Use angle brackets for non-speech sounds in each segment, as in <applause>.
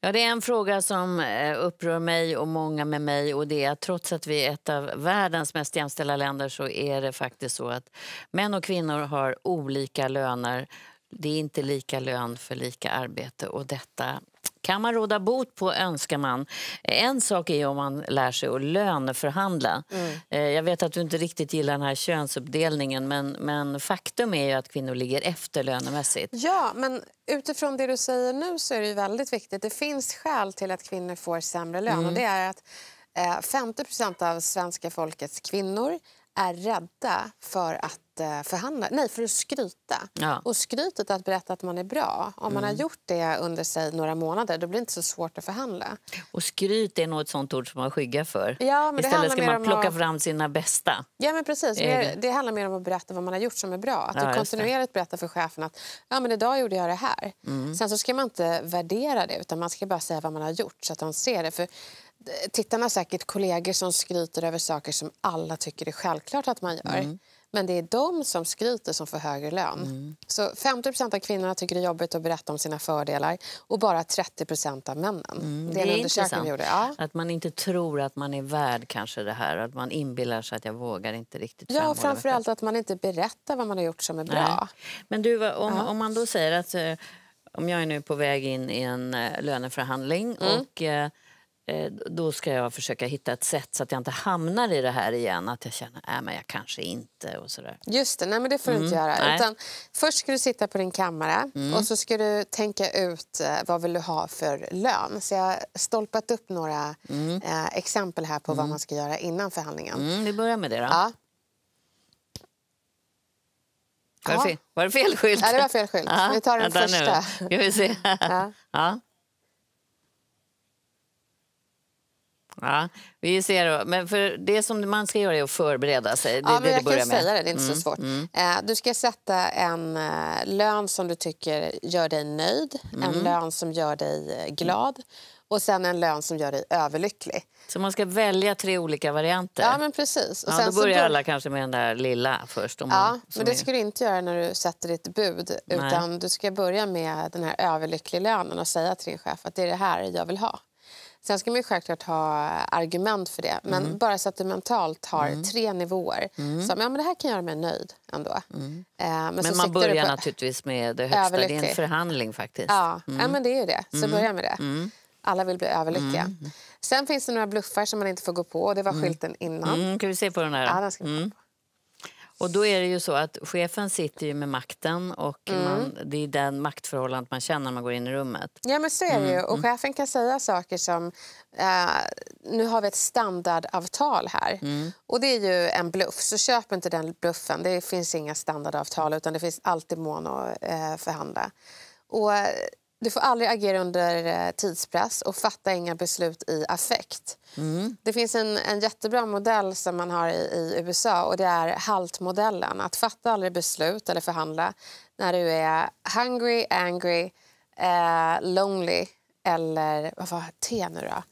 Ja, det är en fråga som eh, upprör mig och många med mig och det är att trots att vi är ett av världens mest jämställda länder så är det faktiskt så att män och kvinnor har olika löner. Det är inte lika lön för lika arbete och detta kan man råda bot på önskar man. En sak är om man lär sig att löneförhandla. Mm. Eh, jag vet att du inte riktigt gillar den här könsuppdelningen men, men faktum är att kvinnor ligger efter lönemässigt. Ja, men utifrån det du säger nu så är det väldigt viktigt. Det finns skäl till att kvinnor får sämre lön mm. och det är att 50 eh, av svenska folkets kvinnor är rädda för att eh, förhandla, nej för att skryta. Ja. Och skrytet att berätta att man är bra, om man mm. har gjort det under sig några månader då blir det inte så svårt att förhandla. Och skryt är nog ett sånt ord som man skyggar för. Ja, men Istället ska man plocka att... fram sina bästa. Ja men precis, det, det handlar mer om att berätta vad man har gjort som är bra. Att ja, du kontinuerligt berättar för chefen att ja, men idag gjorde jag det här. Mm. Sen så ska man inte värdera det utan man ska bara säga vad man har gjort så att de ser det. För tittarna har säkert kollegor som skryter över saker som alla tycker är självklart att man gör. Mm. Men det är de som skryter som får högre lön. Mm. Så 50 av kvinnorna tycker det är jobbigt att berätta om sina fördelar och bara 30 av männen. Mm. Det är en det är undersökning gjorde. Ja. Att man inte tror att man är värd kanske det här. Att man inbillar sig att jag vågar inte riktigt Ja, och framförallt att man inte berättar vad man har gjort som är bra. Nej. Men du, om, ja. om man då säger att eh, om jag är nu på väg in i en eh, löneförhandling mm. och eh, Eh, då ska jag försöka hitta ett sätt så att jag inte hamnar i det här igen. Att jag känner att äh, jag kanske inte och sådär. Just det, nej men det får mm. du inte mm, göra. Utan, först ska du sitta på din kammare mm. och så ska du tänka ut eh, vad vill du ha för lön. Så jag har stolpat upp några mm. eh, exempel här på vad mm. man ska göra innan förhandlingen. Mm, vi börjar med det då. Ja. Var det, fel, var det fel skylt? Ja, det var fel skylt. Aha, vi tar den första. Nu. vi se. <laughs> ja. ja. Ja, vi ser. Men för det som man ska göra är att förbereda sig. Det, ja, men det jag kan med. säga det, det är inte mm. så svårt. Mm. Eh, du ska sätta en eh, lön som du tycker gör dig nöjd, mm. en lön som gör dig eh, glad och sen en lön som gör dig överlycklig. Så man ska välja tre olika varianter? Ja, men precis. Och ja, då börjar så... alla kanske med den där lilla först. Om ja, man, men det är... ska du inte göra när du sätter ditt bud. Nej. du ska börja med den här överlyckliga lönen och säga till din chef att det är det här jag vill ha. Sen ska man ju självklart ha argument för det. Men mm. bara så att du mentalt har mm. tre nivåer. Mm. Som, ja, men det här kan göra mig nöjd ändå. Mm. Eh, men, men man börjar på... naturligtvis med det högsta. Det är en förhandling faktiskt. Ja, mm. ja men det är ju det. Så mm. börja med det. Mm. Alla vill bli överlyckliga. Sen finns det några bluffar som man inte får gå på. Och det var skylten innan. Mm. Kan vi se på den här? Ja, den ska mm. på. Och då är det ju så att chefen sitter ju med makten och mm. man, det är den maktförhållandet man känner när man går in i rummet. Ja men så är det ju. Mm, och mm. chefen kan säga saker som eh, nu har vi ett standardavtal här. Mm. Och det är ju en bluff, så köp inte den bluffen. Det finns inga standardavtal utan det finns alltid mån att eh, förhandla. Och du får aldrig agera under eh, tidspress och fatta inga beslut i affekt. Mm. Det finns en, en jättebra modell som man har i, i USA och det är HALT-modellen. Att fatta aldrig beslut eller förhandla när du är hungry, angry, eh, lonely eller vad var T nu då?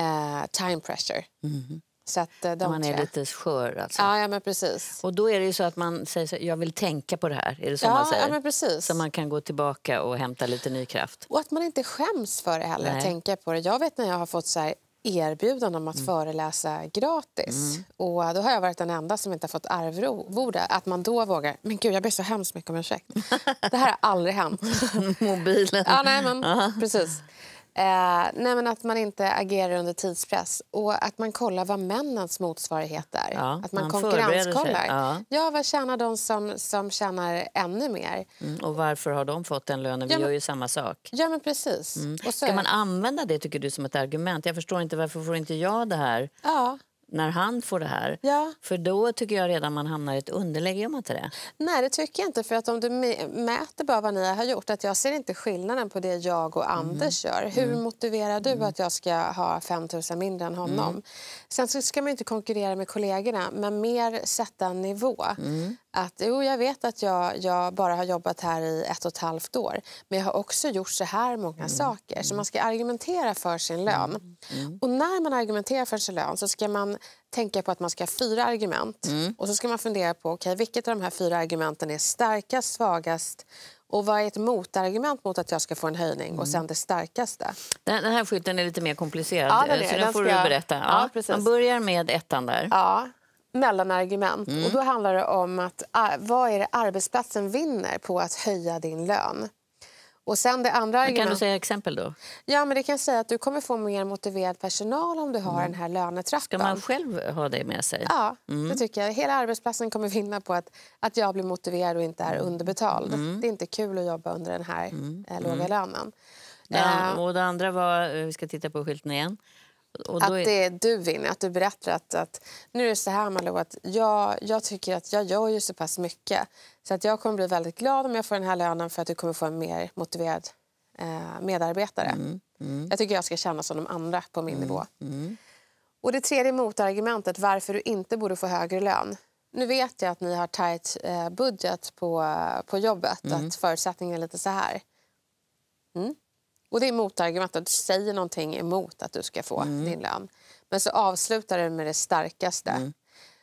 Eh, time pressure. Mm. Så att, eh, de man är lite skör alltså. Ja, ja, men precis. Och då är det ju så att man säger så, jag vill tänka på det här. Är det så ja, man säger? Ja, men precis. Så man kan gå tillbaka och hämta lite ny kraft. Och att man inte skäms för det heller, att tänka på det. Jag vet när jag har fått så här, erbjudande om att mm. föreläsa gratis. Mm. Och eh, då har jag varit den enda som inte har fått arvode. Att man då vågar... Men gud, jag ber så hemskt mycket om ursäkt. <laughs> Det här har aldrig hänt. Mobilen. Ja, nej, men, precis. Eh, nej, men att man inte agerar under tidspress och att man kollar vad männens motsvarighet är. Ja, att man, man konkurrenskollar. Ja. ja, vad tjänar de som, som tjänar ännu mer? Mm, och varför har de fått den lönen? Vi ja, men, gör ju samma sak. Ja, men precis. Mm. Och så Ska man använda det tycker du som ett argument? Jag förstår inte varför får inte jag det här? Ja när han får det här. Ja. För då tycker jag redan man hamnar i ett underläge. Gör man inte det? Nej, det tycker jag inte. För att om du mäter bara vad ni har gjort, att jag ser inte skillnaden på det jag och Anders mm. gör. Hur mm. motiverar du mm. att jag ska ha 5 000 mindre än honom? Mm. Sen så ska man inte konkurrera med kollegorna, men mer sätta en nivå. Mm att jo, jag vet att jag, jag, bara har jobbat här i ett och ett halvt år men jag har också gjort så här många mm. saker. Så man ska argumentera för sin mm. lön. Mm. Och när man argumenterar för sin lön så ska man tänka på att man ska ha fyra argument. Mm. Och så ska man fundera på okay, vilket av de här fyra argumenten är starkast, svagast och vad är ett motargument mot att jag ska få en höjning? Mm. Och sen det starkaste. Den här skylten är lite mer komplicerad, ja, den så den får ska... du berätta. Ja, ja, man börjar med ettan där. Ja mellanargument. Mm. Och då handlar det om att, äh, vad är det arbetsplatsen vinner på att höja din lön. Och sen det andra argument... Kan du säga exempel då? Ja, men det kan säga att du kommer få mer motiverad personal om du har mm. den här lönetrappan. Ska man själv ha det med sig? Ja, mm. det tycker jag. Hela arbetsplatsen kommer vinna på att, att jag blir motiverad och inte är mm. underbetald. Mm. Det är inte kul att jobba under den här mm. Eh, låga mm. lönen. Ja, eh. och det andra var, eh, vi ska titta på skylten igen, är... Att det är du vinner, att du berättar att, att nu är det så här Malou, att jag, jag tycker att jag gör ju så pass mycket så att jag kommer bli väldigt glad om jag får den här lönen för att du kommer få en mer motiverad eh, medarbetare. Mm. Mm. Jag tycker jag ska känna som de andra på min mm. nivå. Mm. Och det tredje motargumentet varför du inte borde få högre lön. Nu vet jag att ni har tajt eh, budget på, på jobbet, mm. att förutsättningen är lite så här. Mm. Och det är motargumentet, du säger någonting emot att du ska få mm. din lön. Men så avslutar du med det starkaste. Mm.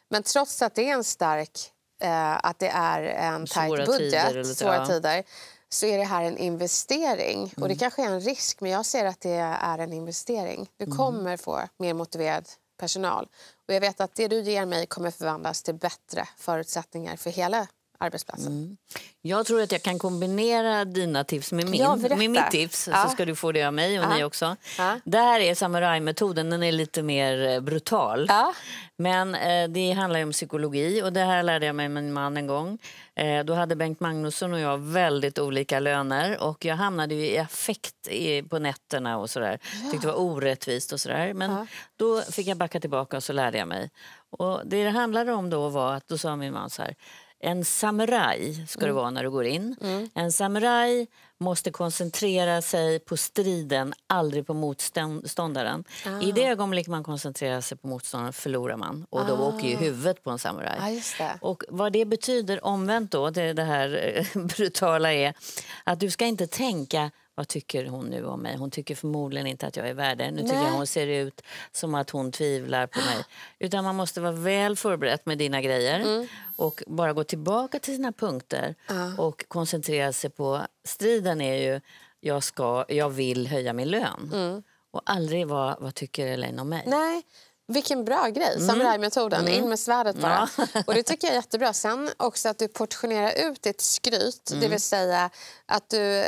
Men trots att det är en stark, eh, att det är en tajt budget, tider, svåra ja. tider, så är det här en investering. Mm. Och det mm. kanske är en risk, men jag ser att det är en investering. Du mm. kommer få mer motiverad personal. Och jag vet att det du ger mig kommer förvandlas till bättre förutsättningar för hela arbetsplatsen. Mm. Jag tror att jag kan kombinera dina tips med, min, ja, med mitt tips. Ja. Så ska du få det av mig och ja. ni också. Ja. Det här är samurajmetoden, den är lite mer eh, brutal. Men eh, det handlar om psykologi och det här lärde jag mig med min man en gång. Eh, då hade Bengt Magnusson och jag väldigt olika löner och jag hamnade i affekt i, på nätterna och sådär. Ja. Tyckte det var orättvist och sådär. Men då fick jag backa tillbaka och så lärde jag mig. Och det det handlade om då var att då sa min man så här en samuraj ska mm. det vara när du går in. Mm. En samuraj måste koncentrera sig på striden, aldrig på motståndaren. Ah. I det ögonblick man koncentrerar sig på motståndaren förlorar man och då ah. åker ju ah. huvudet på en samuraj. Ah, vad det betyder omvänt då, det, det här eh, <laughs> brutala är att du ska inte tänka vad tycker hon nu om mig? Hon tycker förmodligen inte att jag är värd det. Nu tycker hon ser ut som att hon tvivlar på mig. <gasps> Utan man måste vara väl förberedd med dina grejer mm. och bara gå tillbaka till sina punkter uh. och koncentrera sig på... Striden är ju, jag, ska, jag vill höja min lön. Mm. Och aldrig vad, vad tycker Elaine om mig? Nej, vilken bra grej, samurajmetoden. Mm. In med svärdet mm. bara. Ja. <laughs> och det tycker jag är jättebra. Sen också att du portionerar ut ditt skryt. Mm. Det vill mm. säga att du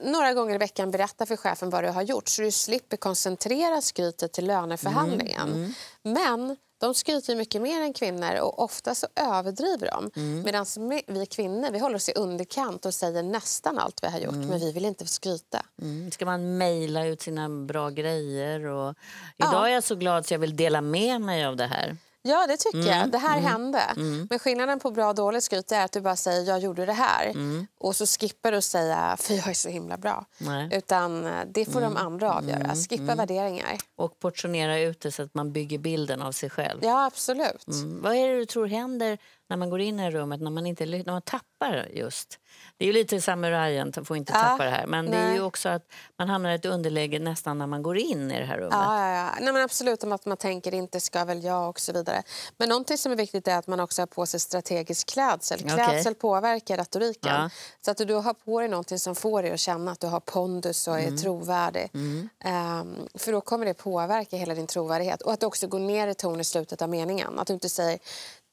några gånger i veckan berätta för chefen vad du har gjort så du slipper koncentrera skrytet till löneförhandlingen. Mm. mm. Men de skryter mycket mer än kvinnor och ofta så överdriver de. Mm. Medan vi kvinnor vi håller oss i underkant och säger nästan allt vi har gjort mm. men vi vill inte skryta. Mm. Ska man mejla ut sina bra grejer? Och... Idag ja. är jag så glad att jag vill dela med mig av det här. Ja, det tycker mm. jag. Det här mm. hände. Mm. Men skillnaden på bra och dåligt skryt är att du bara säger jag gjorde det här mm. och så skippar du att säga för jag är så himla bra. Nej. Utan eh, det får de mm, andra avgöra. Mm, Skippa värderingar. Och portionera ut det så att man bygger bilden av sig själv. Ja, absolut. Vad är det du tror händer när man går in i rummet, när man, inte, när man tappar just. Det är ju lite samurajen, får inte ja, tappa det här. Men nej. det är ju också att man hamnar i ett underläge nästan när man går in i det här rummet. Ja, ja, ja. Nej, men absolut, om att man tänker inte ska väl jag och så vidare. Men någonting som är viktigt är att man också har på sig strategisk klädsel. Klädsel okay. påverkar retoriken. Ja. Så att du har på dig någonting som får dig att känna att du har pondus och är mm. trovärdig. Mm. Um, för då kommer det påverka hela din trovärdighet. Och att du också går ner i ton i slutet av meningen. Att du inte säger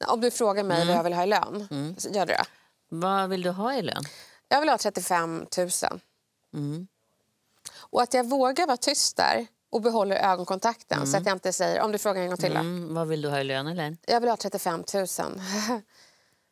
om du frågar mig vad mm. jag vill ha i lön, mm. så gör du det. Vad vill du ha i lön? Jag vill ha 35 000. Mm. Och att jag vågar vara tyst där och behåller ögonkontakten mm. så att jag inte säger, om du frågar en gång till mm. Vad vill du ha i lön eller? Jag vill ha 35 000. <laughs>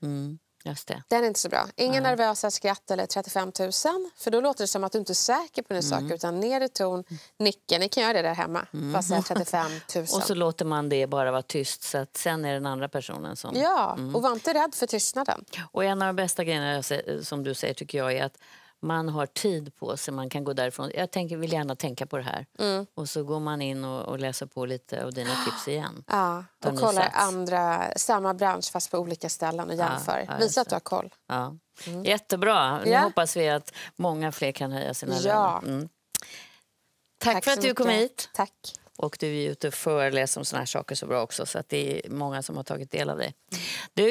mm. Just det. Den är inte så bra. Inga mm. nervösa skratt eller 35 000. För då låter det som att du inte är säker på dina mm. saker. Utan ner i ton, nicka. Ni kan göra det där hemma. Mm. Fast 35 000. och så låter man det bara vara tyst. Så att sen är den andra personen som... Ja, mm. och var inte rädd för tystnaden. Och en av de bästa grejerna som du säger tycker jag är att man har tid på sig, man kan gå därifrån. Jag tänker, vill gärna tänka på det här. Mm. Och så går man in och, och, läser på lite av dina tips igen. <gasps> Ja, och kollar andra, samma bransch fast på olika ställen och jämför. Ja, Visa att du har koll. Ja. Mm. Jättebra. Nu ja. hoppas vi att många fler kan höja sina ja. löner. Mm. Tack, Tack, för att du kom mycket. hit. Tack. Och du är ute och föreläser om såna här saker så bra också. Så att det är många som har tagit del av dig. Mm. Du